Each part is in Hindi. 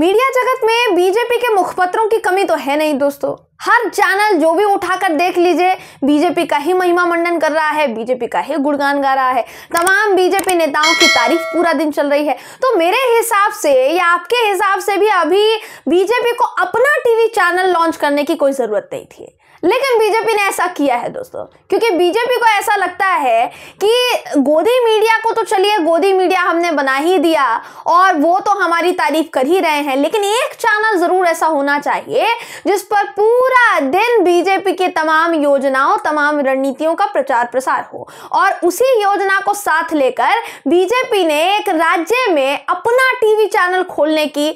मीडिया जगत में बीजेपी के मुखपत्रों की कमी तो है नहीं दोस्तों हर चैनल जो भी उठाकर देख लीजिए बीजेपी का ही महिमा मंडन कर रहा है बीजेपी का ही गुणगान गा रहा है तमाम बीजेपी नेताओं की तारीफ पूरा दिन चल रही है तो मेरे हिसाब से या आपके हिसाब से भी अभी बीजेपी को अपना टीवी चैनल लॉन्च करने की कोई ज़रूरत नहीं थी लेकिन बीजेपी ने ऐसा किया है दोस्तों क्योंकि बीजेपी को ऐसा लगता है कि गोदी मीडिया को तो चलिए गोदी मीडिया हमने बना ही दिया और वो तो हमारी तारीफ कर ही रहे में है लेकिन एक चैनल जरूर ऐसा होना चाहिए जिस पर पूरा दिन बीजेपी की तमाम योजनाओं तमाम रणनीतियों का प्रचार प्रसार हो और उसी योजना को साथ लेकर बीजेपी ने एक राज्य में अपना टीवी चैनल खोलने की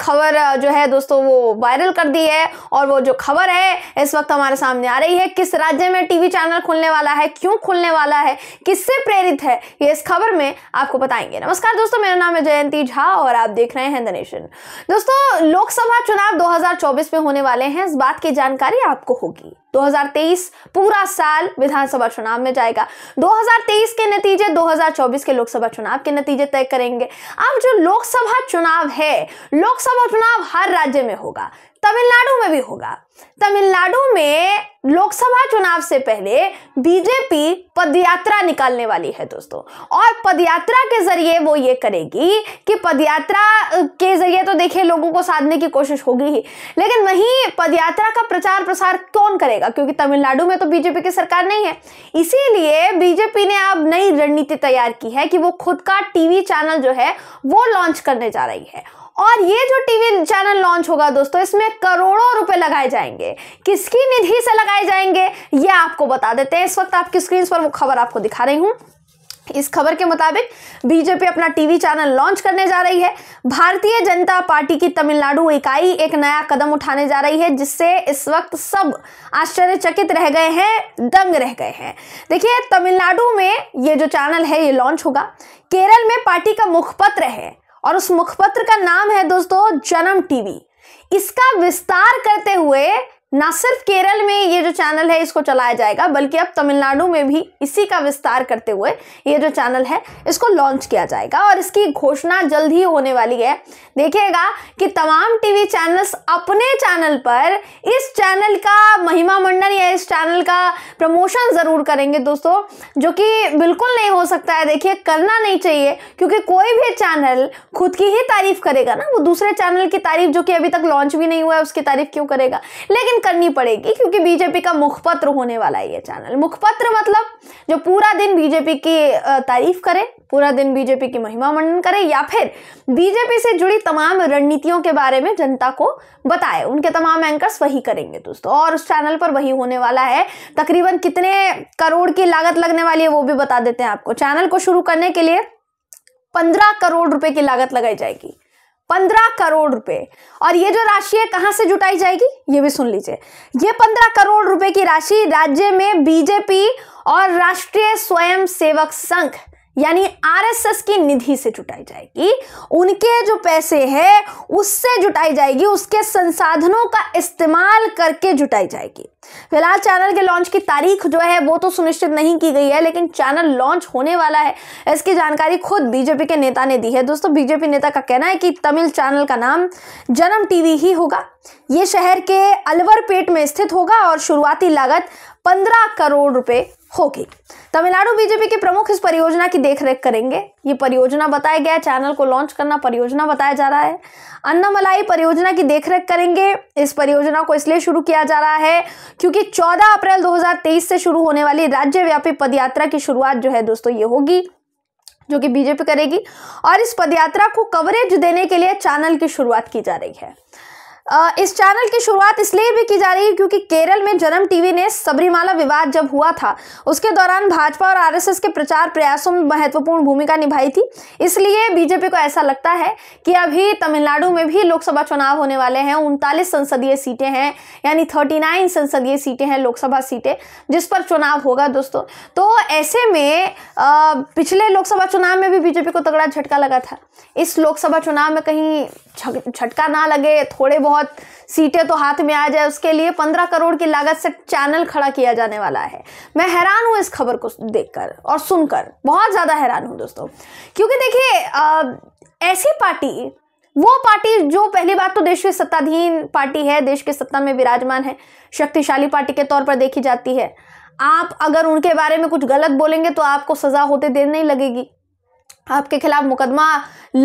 खबर जो है दोस्तों वो वायरल कर दी है और वो जो खबर है इस वक्त हमारे सामने आ रही है किस राज्य में टीवी चैनल खुलने वाला है क्यों खुलने वाला है किससे प्रेरित है ये इस खबर में आपको बताएंगे नमस्कार दोस्तों मेरा नाम है जयंती झा और आप देख रहे हैं द नेशन दोस्तों लोकसभा चुनाव 2024 में होने वाले हैं इस बात की जानकारी आपको होगी 2023 पूरा साल विधानसभा चुनाव में जाएगा 2023 के नतीजे 2024 के लोकसभा चुनाव के नतीजे तय करेंगे अब जो लोकसभा चुनाव है लोकसभा चुनाव हर राज्य में होगा तमिलनाडु में भी होगा तमिलनाडु में लोकसभा चुनाव से पहले बीजेपी पदयात्रा निकालने वाली है दोस्तों और पदयात्रा के जरिए वो ये करेगी कि पदयात्रा के जरिए तो देखिए लोगों को साधने की कोशिश होगी ही लेकिन वहीं पदयात्रा का प्रचार प्रसार कौन करेगा जाएगा क्योंकि तमिलनाडु में तो बीजेपी की सरकार नहीं है इसीलिए बीजेपी ने अब नई रणनीति तैयार की है कि वो खुद का टीवी चैनल जो है वो लॉन्च करने जा रही है और ये जो टीवी चैनल लॉन्च होगा दोस्तों इसमें करोड़ों रुपए लगाए जाएंगे किसकी निधि से लगाए जाएंगे ये आपको बता देते हैं इस वक्त आपकी स्क्रीन पर वो खबर आपको दिखा रही हूं इस खबर के मुताबिक बीजेपी अपना टीवी चैनल लॉन्च करने जा रही है भारतीय जनता पार्टी की तमिलनाडु इकाई एक नया कदम उठाने जा रही है जिससे इस वक्त सब आश्चर्यचकित रह गए हैं दंग रह गए हैं देखिए तमिलनाडु में ये जो चैनल है ये लॉन्च होगा केरल में पार्टी का मुखपत्र है और उस मुखपत्र का नाम है दोस्तों जन्म टीवी इसका विस्तार करते हुए ना सिर्फ केरल में ये जो चैनल है इसको चलाया जाएगा बल्कि अब तमिलनाडु में भी इसी का विस्तार करते हुए ये जो चैनल है इसको लॉन्च किया जाएगा और इसकी घोषणा जल्द ही होने वाली है देखिएगा कि तमाम टीवी चैनल्स अपने चैनल पर इस चैनल का महिमा मंडन या इस चैनल का प्रमोशन ज़रूर करेंगे दोस्तों जो कि बिल्कुल नहीं हो सकता है देखिए करना नहीं चाहिए क्योंकि कोई भी चैनल खुद की ही तारीफ करेगा ना वो दूसरे चैनल की तारीफ जो कि अभी तक लॉन्च भी नहीं हुआ है उसकी तारीफ क्यों करेगा लेकिन करनी पड़ेगी क्योंकि बीजेपी का मुखपत्र होने वाला है ये चैनल मुखपत्र मतलब जो पूरा दिन बीजेपी की तारीफ करे पूरा दिन बीजेपी की महिमा मंडन करे या फिर बीजेपी से जुड़ी तमाम रणनीतियों के बारे में जनता को बताए उनके तमाम एंकर्स वही करेंगे दोस्तों और उस चैनल पर वही होने वाला है तकरीबन कितने करोड़ की लागत लगने वाली है वो भी बता देते हैं आपको चैनल को शुरू करने के लिए पंद्रह करोड़ रुपए की लागत लगाई जाएगी पंद्रह करोड़ रुपए और ये जो राशि है कहां से जुटाई जाएगी ये भी सुन लीजिए ये पंद्रह करोड़ रुपए की राशि राज्य में बीजेपी और राष्ट्रीय स्वयंसेवक संघ यानी आरएसएस की निधि से जुटाई जाएगी उनके जो पैसे हैं उससे जुटाई जाएगी उसके संसाधनों का इस्तेमाल करके जुटाई जाएगी फिलहाल चैनल के लॉन्च की तारीख जो है वो तो सुनिश्चित नहीं की गई है लेकिन चैनल लॉन्च होने वाला है इसकी जानकारी खुद बीजेपी के नेता ने दी है दोस्तों बीजेपी नेता का कहना है कि तमिल चैनल का नाम जन्म टीवी ही होगा ये शहर के अलवर पेट में स्थित होगा और शुरुआती लागत पंद्रह करोड़ रुपए होगी तमिलनाडु बीजेपी के प्रमुख इस परियोजना की देखरेख करेंगे ये परियोजना बताया गया चैनल को लॉन्च करना परियोजना बताया जा रहा है अन्नमलाई परियोजना की देखरेख करेंगे इस परियोजना को इसलिए शुरू किया जा रहा है क्योंकि 14 अप्रैल 2023 से शुरू होने वाली राज्यव्यापी पदयात्रा की शुरुआत जो है दोस्तों ये होगी जो कि बीजेपी करेगी और इस पदयात्रा को कवरेज देने के लिए चैनल की शुरुआत की जा रही है इस चैनल की शुरुआत इसलिए भी की जा रही है क्योंकि केरल में जन्म टीवी ने सबरीमाला विवाद जब हुआ था उसके दौरान भाजपा और आरएसएस के प्रचार प्रयासों में महत्वपूर्ण भूमिका निभाई थी इसलिए बीजेपी को ऐसा लगता है कि अभी तमिलनाडु में भी लोकसभा चुनाव होने वाले हैं उनतालीस संसदीय सीटें हैं यानी थर्टी संसदीय सीटें हैं लोकसभा सीटें जिस पर चुनाव होगा दोस्तों तो ऐसे में पिछले लोकसभा चुनाव में भी बीजेपी को तगड़ा झटका लगा था इस लोकसभा चुनाव में कहीं झटका ना लगे थोड़े बहुत बहुत सीटें तो हाथ में आ जाए उसके लिए पंद्रह करोड़ की लागत से चैनल खड़ा किया जाने वाला है मैं हैरान हूँ इस खबर को देखकर और सुनकर बहुत ज़्यादा हैरान हूँ दोस्तों क्योंकि देखिए ऐसी पार्टी वो पार्टी जो पहली बात तो देश के सत्ताधीन पार्टी है देश के सत्ता में विराजमान है शक्तिशाली पार्टी के तौर पर देखी जाती है आप अगर उनके बारे में कुछ गलत बोलेंगे तो आपको सज़ा होते देर नहीं लगेगी आपके खिलाफ मुकदमा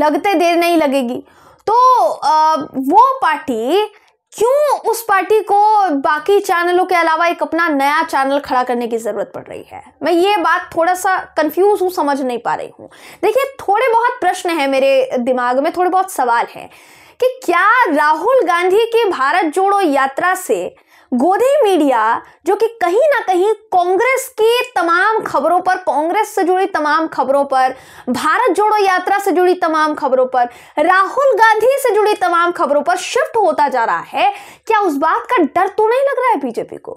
लगते देर नहीं लगेगी तो आ, वो पार्टी क्यों उस पार्टी को बाकी चैनलों के अलावा एक अपना नया चैनल खड़ा करने की ज़रूरत पड़ रही है मैं ये बात थोड़ा सा कंफ्यूज हूँ समझ नहीं पा रही हूँ देखिए थोड़े बहुत प्रश्न हैं मेरे दिमाग में थोड़े बहुत सवाल हैं कि क्या राहुल गांधी की भारत जोड़ो यात्रा से गोदी मीडिया जो कि कहीं ना कहीं कांग्रेस की तमाम खबरों पर कांग्रेस से जुड़ी तमाम खबरों पर भारत जोड़ो यात्रा से जुड़ी तमाम खबरों पर राहुल गांधी से जुड़ी तमाम खबरों पर शिफ्ट होता जा रहा है क्या उस बात का डर तो नहीं लग रहा है बीजेपी को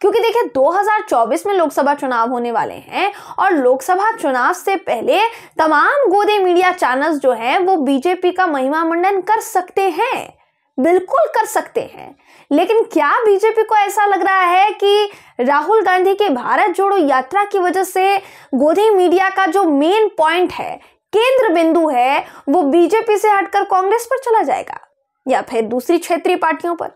क्योंकि देखिए 2024 में लोकसभा चुनाव होने वाले हैं और लोकसभा चुनाव से पहले तमाम गोदे मीडिया चैनल्स जो हैं वो बीजेपी का महिमा मंडन कर सकते हैं बिल्कुल कर सकते हैं लेकिन क्या बीजेपी को ऐसा लग रहा है कि राहुल गांधी के भारत जोड़ो यात्रा की वजह से गोधी मीडिया का जो मेन पॉइंट है केंद्र बिंदु है वो बीजेपी से हटकर कांग्रेस पर चला जाएगा या फिर दूसरी क्षेत्रीय पार्टियों पर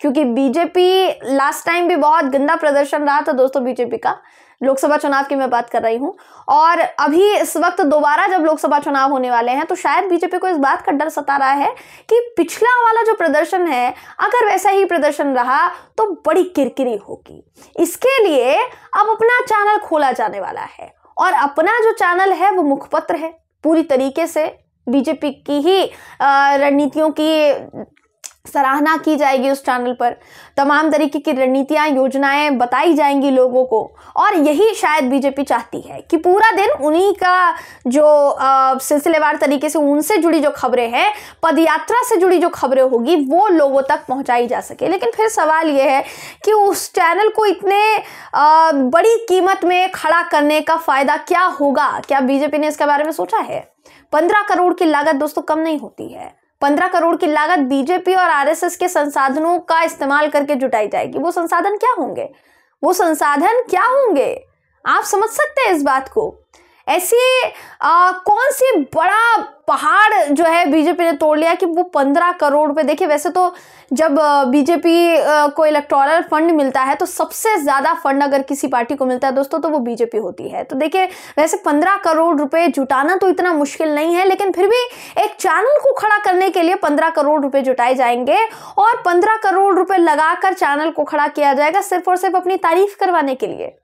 क्योंकि बीजेपी लास्ट टाइम भी बहुत गंदा प्रदर्शन रहा था दोस्तों बीजेपी का लोकसभा चुनाव की मैं बात कर रही हूँ और अभी इस वक्त दोबारा जब लोकसभा चुनाव होने वाले हैं तो शायद बीजेपी को इस बात का डर सता रहा है कि पिछला वाला जो प्रदर्शन है अगर वैसा ही प्रदर्शन रहा तो बड़ी किरकिरी होगी इसके लिए अब अपना चैनल खोला जाने वाला है और अपना जो चैनल है वो मुखपत्र है पूरी तरीके से बीजेपी की ही रणनीतियों की सराहना की जाएगी उस चैनल पर तमाम तरीके की रणनीतियाँ योजनाएं बताई जाएंगी लोगों को और यही शायद बीजेपी चाहती है कि पूरा दिन उन्हीं का जो सिलसिलेवार तरीके से उनसे जुड़ी जो खबरें हैं पदयात्रा से जुड़ी जो खबरें होगी वो लोगों तक पहुँचाई जा सके लेकिन फिर सवाल ये है कि उस चैनल को इतने आ, बड़ी कीमत में खड़ा करने का फ़ायदा क्या होगा क्या बीजेपी ने इसके बारे में सोचा है पंद्रह करोड़ की लागत दोस्तों कम नहीं होती है पंद्रह करोड़ की लागत बीजेपी और आरएसएस के संसाधनों का इस्तेमाल करके जुटाई जाएगी वो संसाधन क्या होंगे वो संसाधन क्या होंगे आप समझ सकते हैं इस बात को ऐसे आ, कौन सी बड़ा पहाड़ जो है बीजेपी ने तोड़ लिया कि वो पंद्रह करोड़ रुपए देखिए वैसे तो जब बीजेपी को इलेक्टोरल फंड मिलता है तो सबसे ज़्यादा फंड अगर किसी पार्टी को मिलता है दोस्तों तो वो बीजेपी होती है तो देखिए वैसे पंद्रह करोड़ रुपए जुटाना तो इतना मुश्किल नहीं है लेकिन फिर भी एक चैनल को खड़ा करने के लिए पंद्रह करोड़ रुपये जुटाए जाएंगे और पंद्रह करोड़ रुपये लगाकर चैनल को खड़ा किया जाएगा सिर्फ और सिर्फ अपनी तारीफ करवाने के लिए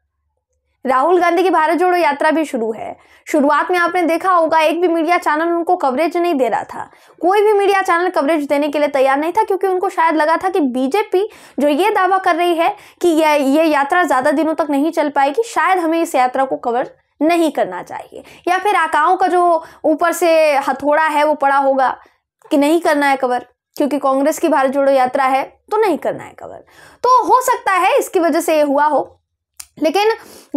राहुल गांधी की भारत जोड़ो यात्रा भी शुरू है शुरुआत में आपने देखा होगा एक भी मीडिया चैनल उनको कवरेज नहीं दे रहा था कोई भी मीडिया चैनल कवरेज देने के लिए तैयार नहीं था क्योंकि उनको शायद लगा था कि बीजेपी जो ये दावा कर रही है कि ये ये यात्रा ज़्यादा दिनों तक नहीं चल पाएगी शायद हमें इस यात्रा को कवर नहीं करना चाहिए या फिर आकाओं का जो ऊपर से हथौड़ा है वो पड़ा होगा कि नहीं करना है कवर क्योंकि कांग्रेस की भारत जोड़ो यात्रा है तो नहीं करना है कवर तो हो सकता है इसकी वजह से ये हुआ हो लेकिन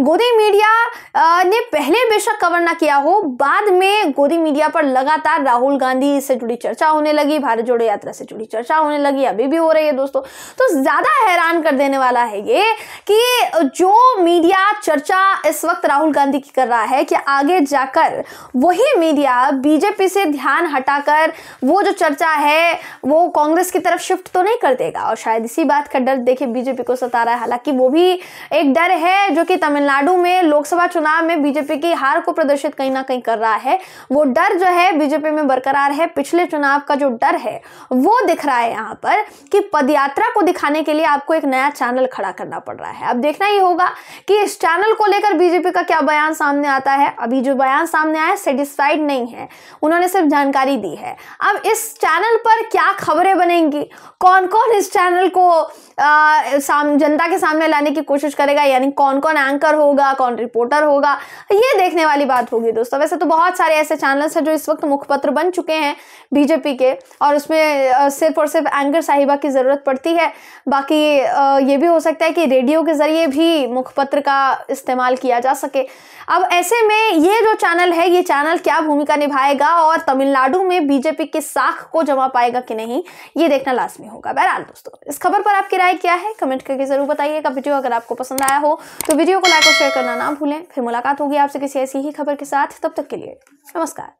गोदी मीडिया ने पहले बेशक कवर ना किया हो बाद में गोदी मीडिया पर लगातार राहुल गांधी से जुड़ी चर्चा होने लगी भारत जोड़ो यात्रा से जुड़ी चर्चा होने लगी अभी भी हो रही है दोस्तों तो ज़्यादा हैरान कर देने वाला है ये कि जो मीडिया चर्चा इस वक्त राहुल गांधी की कर रहा है कि आगे जाकर वही मीडिया बीजेपी से ध्यान हटाकर वो जो चर्चा है वो कांग्रेस की तरफ शिफ्ट तो नहीं कर देगा और शायद इसी बात का डर देखे बीजेपी को सता रहा है हालांकि वो भी एक डर है है जो कि तमिलनाडु में लोकसभा चुनाव में बीजेपी की हार को प्रदर्शित कहीं ना कहीं कर रहा है वो डर जो है बीजेपी में बरकरार है पिछले चुनाव का जो डर है वो दिख रहा है यहाँ पर कि पदयात्रा को दिखाने के लिए आपको एक नया चैनल खड़ा करना पड़ रहा है अब देखना ही होगा कि इस चैनल को लेकर बीजेपी का क्या बयान सामने आता है अभी जो बयान सामने आया सेटिस्फाइड नहीं है उन्होंने सिर्फ जानकारी दी है अब इस चैनल पर क्या खबरें बनेंगी कौन कौन इस चैनल को जनता के सामने लाने की कोशिश करेगा यानी कौन कौन एंकर होगा कौन रिपोर्टर होगा ये देखने वाली बात होगी दोस्तों वैसे तो बहुत सारे ऐसे चैनल्स हैं जो इस वक्त मुखपत्र बन चुके हैं बीजेपी के और उसमें सिर्फ और सिर्फ एंकर साहिबा की ज़रूरत पड़ती है बाकी ये भी हो सकता है कि रेडियो के ज़रिए भी मुखपत्र का इस्तेमाल किया जा सके अब ऐसे में ये जो चैनल है ये चैनल क्या भूमिका निभाएगा और तमिलनाडु में बीजेपी की साख को जमा पाएगा कि नहीं ये देखना लाजमी होगा बहरहाल दोस्तों इस खबर पर आपकी राय क्या है कमेंट करके ज़रूर बताइएगा वीडियो अगर आपको पसंद आया हो तो वीडियो को लाइक और शेयर करना ना भूलें फिर मुलाकात होगी आपसे किसी ऐसी ही खबर के साथ तब तक के लिए नमस्कार